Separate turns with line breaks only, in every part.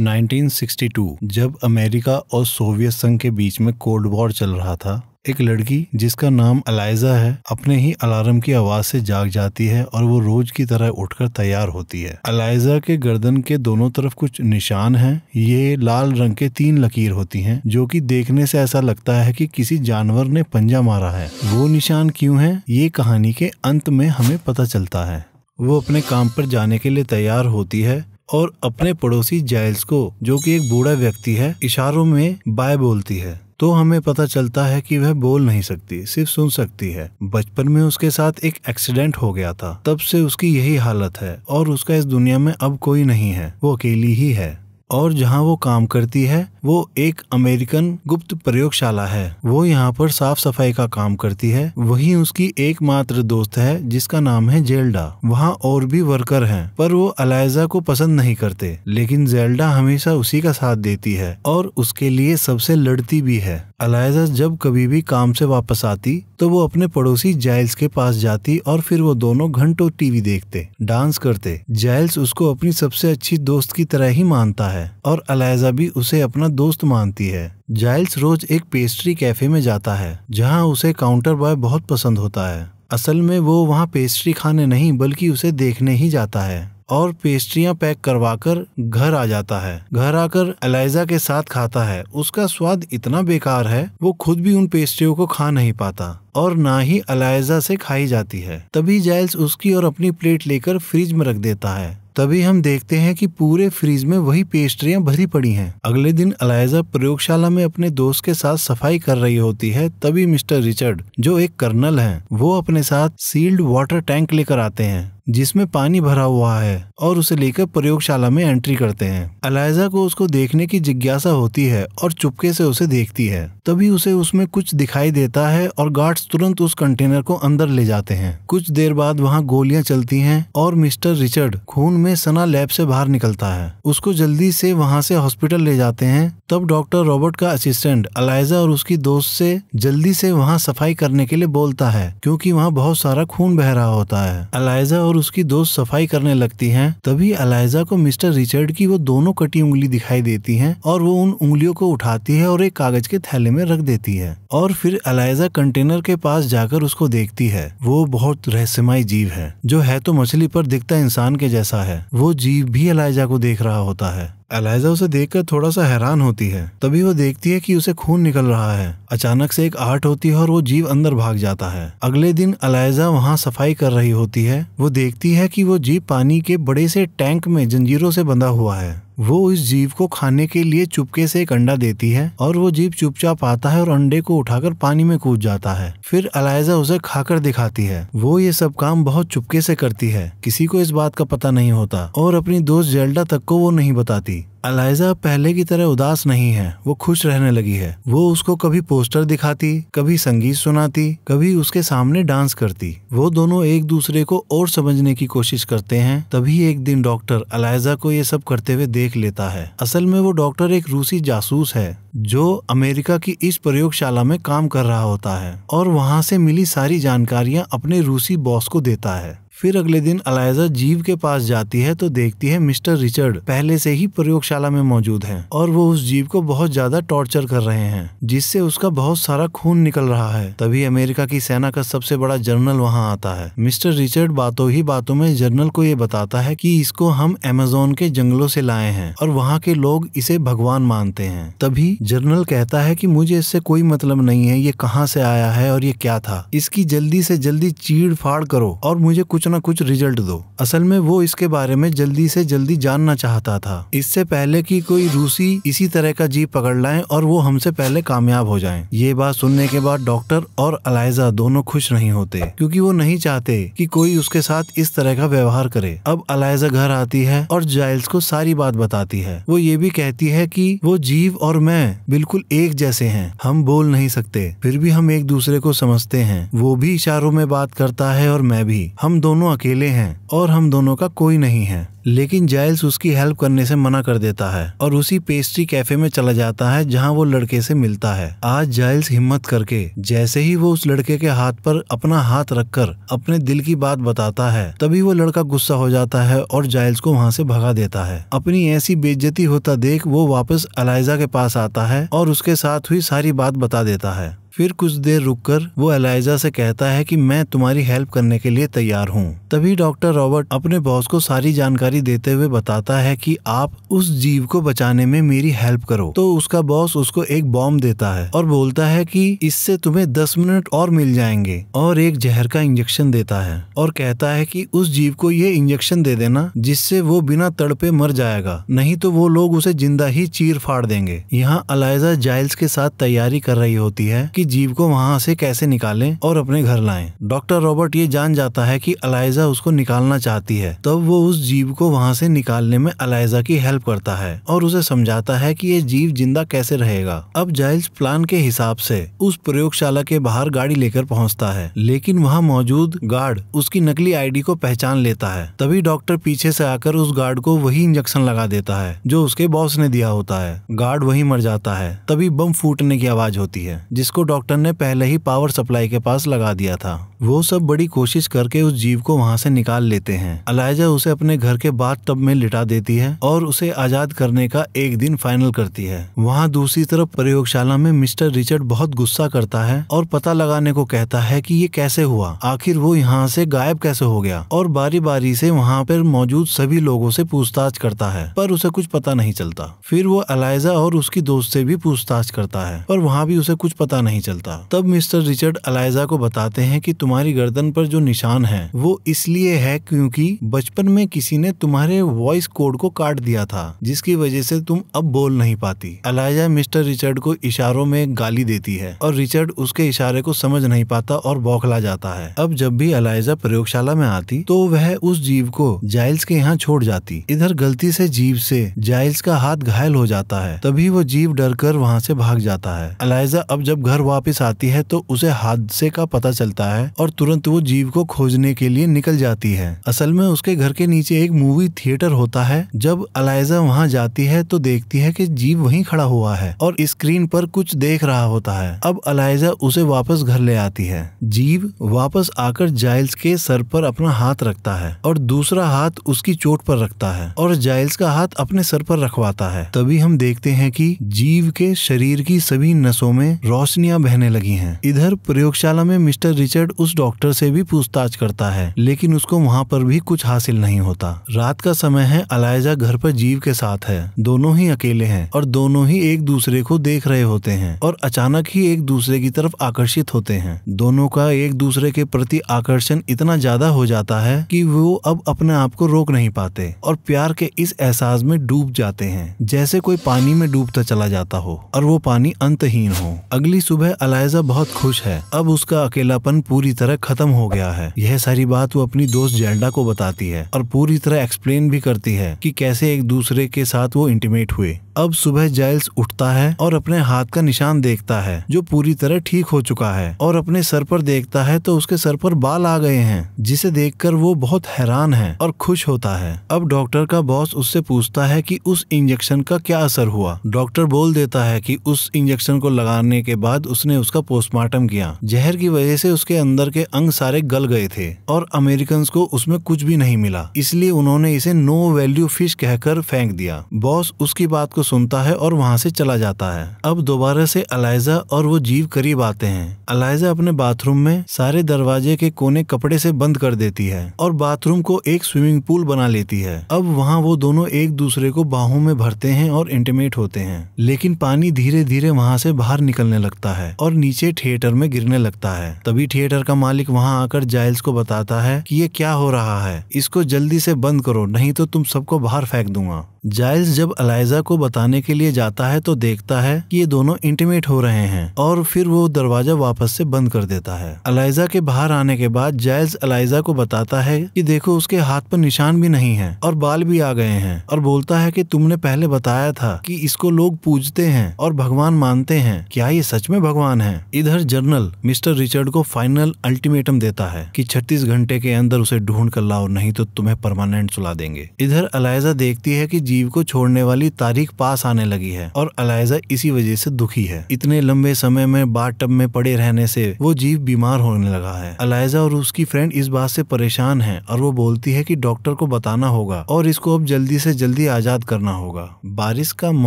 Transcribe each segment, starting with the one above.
1962 जब अमेरिका और सोवियत संघ के बीच में कोल्ड वॉर चल रहा था एक लड़की जिसका नाम अलाइजा है अपने ही अलार्म की आवाज से जाग जाती है और वो रोज की तरह उठकर तैयार होती है अलाइजा के गर्दन के दोनों तरफ कुछ निशान हैं ये लाल रंग के तीन लकीर होती हैं जो कि देखने से ऐसा लगता है कि किसी जानवर ने पंजा मारा है वो निशान क्यों है ये कहानी के अंत में हमें पता चलता है वो अपने काम पर जाने के लिए तैयार होती है और अपने पड़ोसी जाइल्स को जो कि एक बूढ़ा व्यक्ति है इशारों में बाय बोलती है तो हमें पता चलता है कि वह बोल नहीं सकती सिर्फ सुन सकती है बचपन में उसके साथ एक एक्सीडेंट हो गया था तब से उसकी यही हालत है और उसका इस दुनिया में अब कोई नहीं है वो अकेली ही है और जहां वो काम करती है वो एक अमेरिकन गुप्त प्रयोगशाला है वो यहाँ पर साफ सफाई का काम करती है वही उसकी एकमात्र दोस्त है जिसका नाम है जेल्डा वहाँ और भी वर्कर हैं पर वो अलायजा को पसंद नहीं करते लेकिन जेल्डा हमेशा उसी का साथ देती है और उसके लिए सबसे लड़ती भी है अलायजा जब कभी भी काम से वापस आती तो वो अपने पड़ोसी जाइल्स के पास जाती और फिर वो दोनों घंटों टीवी देखते डांस करते जाइल्स उसको अपनी सबसे अच्छी दोस्त की तरह ही मानता है और अलायजा भी उसे अपना दोस्त मानती है जाइल्स रोज एक पेस्ट्री कैफे में जाता है जहाँ उसे काउंटर बॉय बहुत पसंद होता है असल में वो वहाँ पेस्ट्री खाने नहीं बल्कि उसे देखने ही जाता है और पेस्ट्रियां पैक करवाकर घर आ जाता है घर आकर एलाइजा के साथ खाता है उसका स्वाद इतना बेकार है वो खुद भी उन पेस्ट्रियों को खा नहीं पाता और ना ही अलायजा से खाई जाती है तभी जाइल्स उसकी और अपनी प्लेट लेकर फ्रिज में रख देता है तभी हम देखते हैं कि पूरे फ्रिज में वही पेस्ट्रियां भरी पड़ी हैं। अगले दिन अलायजा प्रयोगशाला में अपने दोस्त के साथ सफाई कर रही होती है तभी मिस्टर रिचर्ड जो एक कर्नल हैं, वो अपने साथ सील्ड वाटर टैंक लेकर आते हैं जिसमें पानी भरा हुआ है और उसे लेकर प्रयोगशाला में एंट्री करते हैं अलायजा को उसको देखने की जिज्ञासा होती है और चुपके से उसे देखती है तभी उसे उसमें कुछ दिखाई देता है और गार्ड्स तुरंत उस कंटेनर को अंदर ले जाते हैं कुछ देर बाद वहाँ गोलियां चलती हैं और मिस्टर रिचर्ड खून में सना लैब से बाहर निकलता है उसको जल्दी से वहाँ से हॉस्पिटल ले जाते हैं तब डॉक्टर रॉबर्ट का असिस्टेंट अलायजा और उसकी दोस्त से जल्दी से वहाँ सफाई करने के लिए बोलता है क्योंकि वहाँ बहुत सारा खून बह रहा होता है अलायजा और और उसकी दोस्त सफाई करने लगती हैं तभी अलाइजा को मिस्टर रिचर्ड की वो दोनों कटी उंगली दिखाई देती हैं और वो उन उंगलियों को उठाती है और एक कागज के थैले में रख देती है और फिर अलाइजा कंटेनर के पास जाकर उसको देखती है वो बहुत रहस्यमय जीव है जो है तो मछली पर दिखता इंसान के जैसा है वो जीव भी अलाइजा को देख रहा होता है एलाइजा उसे देखकर थोड़ा सा हैरान होती है तभी वो देखती है कि उसे खून निकल रहा है अचानक से एक आर्ट होती है और वो जीव अंदर भाग जाता है अगले दिन अलाइजा वहाँ सफाई कर रही होती है वो देखती है कि वो जीव पानी के बड़े से टैंक में जंजीरों से बंधा हुआ है वो इस जीव को खाने के लिए चुपके से एक अंडा देती है और वो जीव चुपचाप आता है और अंडे को उठाकर पानी में कूद जाता है फिर अलायजा उसे खाकर दिखाती है वो ये सब काम बहुत चुपके से करती है किसी को इस बात का पता नहीं होता और अपनी दोस्त जेल्डा तक को वो नहीं बताती अलाइजा पहले की तरह उदास नहीं है वो खुश रहने लगी है वो उसको कभी पोस्टर दिखाती कभी संगीत सुनाती कभी उसके सामने डांस करती वो दोनों एक दूसरे को और समझने की कोशिश करते हैं तभी एक दिन डॉक्टर अलाइजा को ये सब करते हुए देख लेता है असल में वो डॉक्टर एक रूसी जासूस है जो अमेरिका की इस प्रयोगशाला में काम कर रहा होता है और वहाँ से मिली सारी जानकारियाँ अपने रूसी बॉस को देता है फिर अगले दिन अलायजा जीव के पास जाती है तो देखती है मिस्टर रिचर्ड पहले से ही प्रयोगशाला में मौजूद है और वो उस जीव को बहुत ज्यादा टॉर्चर कर रहे हैं जिससे उसका बहुत सारा खून निकल रहा है तभी अमेरिका की सेना का सबसे बड़ा जर्नल वहाँ आता है मिस्टर रिचर्ड बातों ही बातों में जर्नल को ये बताता है की इसको हम एमेजोन के जंगलों से लाए हैं और वहाँ के लोग इसे भगवान मानते हैं तभी जर्नल कहता है की मुझे इससे कोई मतलब नहीं है ये कहाँ से आया है और ये क्या था इसकी जल्दी से जल्दी चीड़ फाड़ करो और मुझे कुछ कुछ ना कुछ रिजल्ट दो असल में वो इसके बारे में जल्दी से जल्दी जानना चाहता था इससे पहले कि कोई रूसी इसी तरह का जीप पकड़ लाए और वो हमसे पहले कामयाब हो जाए ये बात सुनने के बाद डॉक्टर और अलाइजा दोनों खुश नहीं होते क्योंकि वो नहीं चाहते कि कोई उसके साथ इस तरह का व्यवहार करे अब अलाइजा घर आती है और जाइल्स को सारी बात बताती है वो ये भी कहती है कि वो जीव और मैं बिल्कुल एक जैसे हैं हम बोल नहीं सकते फिर भी हम एक दूसरे को समझते हैं वो भी इशारों में बात करता है और मैं भी हम दोनों दोनों अकेले हैं और हम दोनों का कोई नहीं है लेकिन जाइल्स उसकी हेल्प करने से मना कर देता है और उसी पेस्ट्री कैफे में चला जाता है जहां वो लड़के से मिलता है आज जाइल्स हिम्मत करके जैसे ही वो उस लड़के के हाथ पर अपना हाथ रखकर अपने दिल की बात बताता है तभी वो लड़का गुस्सा हो जाता है और जाइल्स को वहाँ से भगा देता है अपनी ऐसी बेज्जती होता देख वो वापस अलाइजा के पास आता है और उसके साथ हुई सारी बात बता देता है फिर कुछ देर रुककर वो एलाइजा से कहता है कि मैं तुम्हारी हेल्प करने के लिए तैयार हूँ तभी डॉक्टर रॉबर्ट अपने बॉस को सारी जानकारी देते हुए बताता है कि आप उस जीव को बचाने में मेरी हेल्प करो तो उसका बॉस उसको एक बॉम्ब देता है और बोलता है कि इससे तुम्हें दस मिनट और मिल जाएंगे और एक जहर का इंजेक्शन देता है और कहता है कि उस जीव को ये इंजेक्शन दे देना जिससे वो बिना तड़पे मर जाएगा नहीं तो वो लोग उसे जिंदा ही चीर फाड़ देंगे यहाँ अलायजा जाइल्स के साथ तैयारी कर रही होती है कि जीव को वहाँ से कैसे निकालें और अपने घर लाएं। डॉक्टर रॉबर्ट ये जान जाता है कि अलाइजा उसको निकालना चाहती है तब वो उस जीव को वहाँ से निकालने में अलाइजा की हेल्प करता है और उसे समझाता है कि ये जीव जिंदा कैसे रहेगा अब जाइल्स प्लान के हिसाब से उस प्रयोगशाला के बाहर गाड़ी लेकर पहुँचता है लेकिन वहाँ मौजूद गार्ड उसकी नकली आई को पहचान लेता है तभी डॉक्टर पीछे ऐसी आकर उस गार्ड को वही इंजेक्शन लगा देता है जो उसके बॉस ने दिया होता है गार्ड वही मर जाता है तभी बम फूटने की आवाज होती है जिसको डॉक्टर ने पहले ही पावर सप्लाई के पास लगा दिया था वो सब बड़ी कोशिश करके उस जीव को वहाँ से निकाल लेते हैं अलायजा उसे अपने घर के बाद टब में लिटा देती है और उसे आजाद करने का एक दिन फाइनल करती है वहाँ दूसरी तरफ प्रयोगशाला में मिस्टर रिचर्ड बहुत गुस्सा करता है और पता लगाने को कहता है की ये कैसे हुआ आखिर वो यहाँ से गायब कैसे हो गया और बारी बारी से वहाँ पर मौजूद सभी लोगों से पूछताछ करता है पर उसे कुछ पता नहीं चलता फिर वो अलायजा और उसकी दोस्त से भी पूछताछ करता है पर वहाँ भी उसे कुछ पता नहीं चलता तब मिस्टर रिचर्ड अलायजा को बताते हैं की तुम तुम्हारी गर्दन पर जो निशान है वो इसलिए है क्योंकि बचपन में किसी ने तुम्हारे वॉइस कोड को काट दिया था जिसकी वजह से तुम अब बोल नहीं पाती अलाइजा मिस्टर रिचर्ड को इशारों में गाली देती है और रिचर्ड उसके इशारे को समझ नहीं पाता और बौखला जाता है अब जब भी अलाइजा प्रयोगशाला में आती तो वह उस जीव को जाइल्स के यहाँ छोड़ जाती इधर गलती से जीव से जाइल्स का हाथ घायल हो जाता है तभी वो जीव डर कर वहाँ से भाग जाता है अलाइजा अब जब घर वापिस आती है तो उसे हादसे का पता चलता है और तुरंत वो जीव को खोजने के लिए निकल जाती है असल में उसके घर के नीचे एक मूवी थिएटर होता है जब अलाइजा वहाँ जाती है तो देखती है की जीव वही खड़ा हुआ है और स्क्रीन पर कुछ देख रहा होता है अब अलाइजा उसे वापस घर ले आती है जीव वापस आकर जाइल्स के सर पर अपना हाथ रखता है और दूसरा हाथ उसकी चोट पर रखता है और जाइल्स का हाथ अपने सर पर रखवाता है तभी हम देखते हैं कि जीव के शरीर की सभी नसों में रोशनियां बहने लगी हैं। इधर प्रयोगशाला में मिस्टर रिचर्ड उस डॉक्टर से भी पूछताछ करता है लेकिन उसको वहाँ पर भी कुछ हासिल नहीं होता रात का समय है अलायजा घर पर जीव के साथ है दोनों ही अकेले हैं और दोनों ही एक दूसरे को देख रहे होते हैं और अचानक ही एक दूसरे की तरफ आकर्षित होते हैं दोनों का एक दूसरे के प्रति आकर्षण इतना ज्यादा हो जाता है कि वो अब अपने आप को रोक नहीं पाते और प्यार के इस एहसास में डूब जाते हैं जैसे कोई पानी में डूबता चला जाता हो और वो पानी अंतहीन हो अगली सुबह अलायजा बहुत खुश है अब उसका अकेलापन पूरी तरह खत्म हो गया है यह सारी बात वो अपनी दोस्त जेल्डा को बताती है और पूरी तरह एक्सप्लेन भी करती है कि कैसे एक दूसरे के साथ वो इंटीमेट हुए अब सुबह जाइल्स उठता है और अपने हाथ का निशान देखता है जो पूरी तरह ठीक हो चुका है और अपने सर पर देखता है तो उसके सर पर बाल आ गए हैं जिसे देखकर वो बहुत हैरान है और खुश होता है अब डॉक्टर का बॉस उससे पूछता है कि उस इंजेक्शन का क्या असर हुआ डॉक्टर बोल देता है कि उस इंजेक्शन को लगाने के बाद उसने उसका पोस्टमार्टम किया जहर की वजह से उसके अंदर अंदर के अंग सारे गल गए थे और अमेरिकन को उसमें कुछ भी नहीं मिला इसलिए उन्होंने इसे नो वैल्यू फिश कहकर फेंक दिया बॉस उसकी बात को सुनता है और वहाँ से चला जाता है अब दोबारा से अलाइजा और वो जीव करीब आते हैं अलाइजा अपने बाथरूम में सारे दरवाजे के कोने कपड़े से बंद कर देती है और बाथरूम को एक स्विमिंग पूल बना लेती है अब वहाँ वो दोनों एक दूसरे को बाहों में भरते हैं और इंटीमेट होते हैं लेकिन पानी धीरे धीरे वहाँ से बाहर निकलने लगता है और नीचे थिएटर में गिरने लगता है तभी थिएटर का का मालिक वहाँ आकर जाइल्स को बताता है कि ये क्या हो रहा है इसको जल्दी से बंद करो नहीं तो तुम सबको बाहर फेंक दूंगा जाइल्स जब अलाइजा को बताने के लिए जाता है तो देखता है कि ये दोनों इंटीमेट हो रहे हैं और फिर वो दरवाजा वापस से बंद कर देता है अलाइजा के बाहर आने के बाद जाइल्स अलाइजा को बताता है कि देखो उसके हाथ पर निशान भी नहीं है और बाल भी आ गए हैं और बोलता है कि तुमने पहले बताया था कि इसको लोग पूजते हैं और भगवान मानते हैं क्या ये सच में भगवान है इधर जनरल मिस्टर रिचर्ड को फाइनल अल्टीमेटम देता है कि 36 घंटे के अंदर उसे ढूंढ कर लाओ नहीं तो तुम्हें परमानेंट सुला देंगे इधर अलायजा देखती है कि जीव को छोड़ने वाली तारीख पास आने लगी है और अलायजा इसी वजह से दुखी है इतने लंबे समय में बाट टब में पड़े रहने से वो जीव बीमार होने लगा है अलायजा और उसकी फ्रेंड इस बात से परेशान है और वो बोलती है की डॉक्टर को बताना होगा और इसको अब जल्दी से जल्दी आजाद करना होगा बारिश का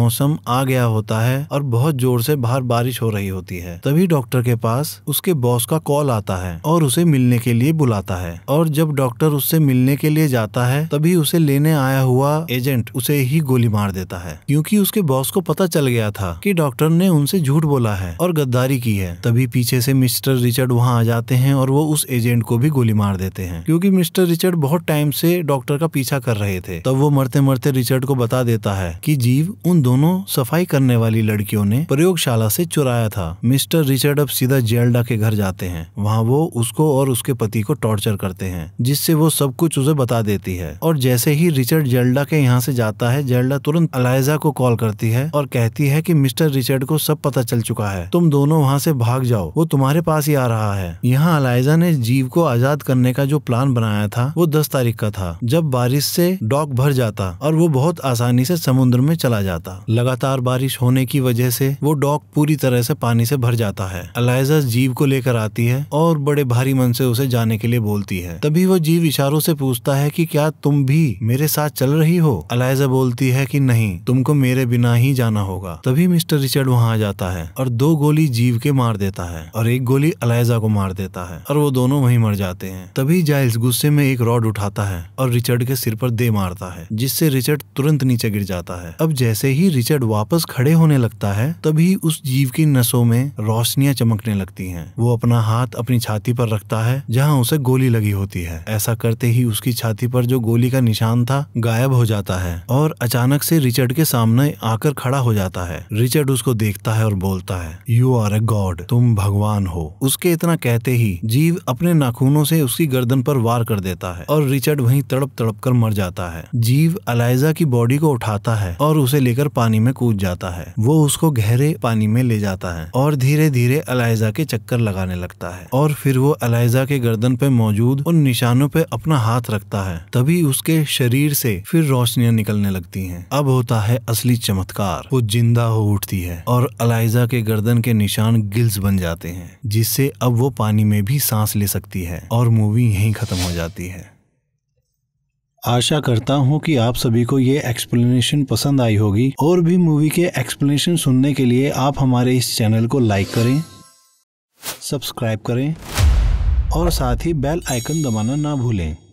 मौसम आ गया होता है और बहुत जोर से बाहर बारिश हो रही होती है तभी डॉक्टर के पास उसके बॉस का कॉल आता है है और उसे मिलने के लिए बुलाता है और जब डॉक्टर उससे मिलने के लिए जाता है तभी उसे लेने आया हुआ एजेंट उसे ही गोली मार देता है क्योंकि उसके बॉस को पता चल गया था कि डॉक्टर ने उनसे झूठ बोला है और गद्दारी की है तभी पीछे से मिस्टर रिचर्ड वहाँ आ जाते हैं और वो उस एजेंट को भी गोली मार देते हैं क्योंकि मिस्टर रिचर्ड बहुत टाइम से डॉक्टर का पीछा कर रहे थे तब वो मरते मरते रिचर्ड को बता देता है कि जीव उन दोनों सफाई करने वाली लड़कियों ने प्रयोगशाला से चुराया था मिस्टर रिचर्ड अब सीधा जेलडा के घर जाते हैं वहाँ वो वो उसको और उसके पति को टॉर्चर करते हैं जिससे वो सब कुछ उसे बता देती है और जैसे ही रिचर्ड जेल्डा के यहाँ से जाता है जेल्डा तुरंत अलायजा को कॉल करती है और कहती है की मिस्टर रिचर्ड को सब पता चल चुका है तुम दोनों वहाँ से भाग जाओ वो तुम्हारे पास ही आ रहा है यहाँ अलायजा ने जीव को आजाद करने का जो प्लान बनाया था वो दस तारीख का था जब बारिश से डॉक भर जाता और वो बहुत आसानी से समुद्र में चला जाता लगातार बारिश होने की वजह से वो डॉक पूरी तरह से पानी से भर जाता है अलायजा जीव को लेकर आती है और और बड़े भारी मन से उसे जाने के लिए बोलती है तभी वो जीव इशारों से पूछता है कि क्या तुम भी मेरे साथ चल रही हो अलायजा बोलती है कि नहीं तुमको मेरे बिना ही जाना होगा तभी मिस्टर रिचर्ड वहाँ आ जाता है और दो गोली जीव के मार देता है और एक गोली अलायजा को मार देता है और वो दोनों वही मर जाते हैं तभी जाइल्स गुस्से में एक रॉड उठाता है और रिचर्ड के सिर पर दे मारता है जिससे रिचर्ड तुरंत नीचे गिर जाता है अब जैसे ही रिचर्ड वापस खड़े होने लगता है तभी उस जीव की नसों में रोशनियां चमकने लगती हैं वो अपना हाथ अपनी छाती पर रखता है जहां उसे गोली लगी होती है ऐसा करते ही उसकी छाती पर जो गोली का निशान था गायब हो जाता है और अचानक से रिचर्ड के सामने आकर खड़ा हो जाता है रिचर्ड उसको देखता है और बोलता है यू आर ए गॉड तुम भगवान हो उसके इतना कहते ही जीव अपने नाखूनों से उसकी गर्दन पर वार कर देता है और रिचर्ड वहीं तड़प तड़प कर मर जाता है जीव अलाइजा की बॉडी को उठाता है और उसे लेकर पानी में कूद जाता है वो उसको गहरे पानी में ले जाता है और धीरे धीरे अलाइजा के चक्कर लगाने लगता है और फिर वो अलाइजा के गर्दन पे मौजूद उन निशानों पे अपना हाथ रखता है तभी उसके शरीर से फिर रोशनियां निकलने लगती हैं। अब होता है असली चमत्कार वो जिंदा हो उठती है और अलाइजा के गर्दन के निशान गिल्स बन जाते हैं जिससे अब वो पानी में भी सांस ले सकती है और मूवी यहीं खत्म हो जाती है आशा करता हूँ कि आप सभी को ये एक्सप्लेनेशन पसंद आई होगी और भी मूवी के एक्सप्लेनेशन सुनने के लिए आप हमारे इस चैनल को लाइक करें सब्सक्राइब करें और साथ ही बेल आइकन दबाना ना भूलें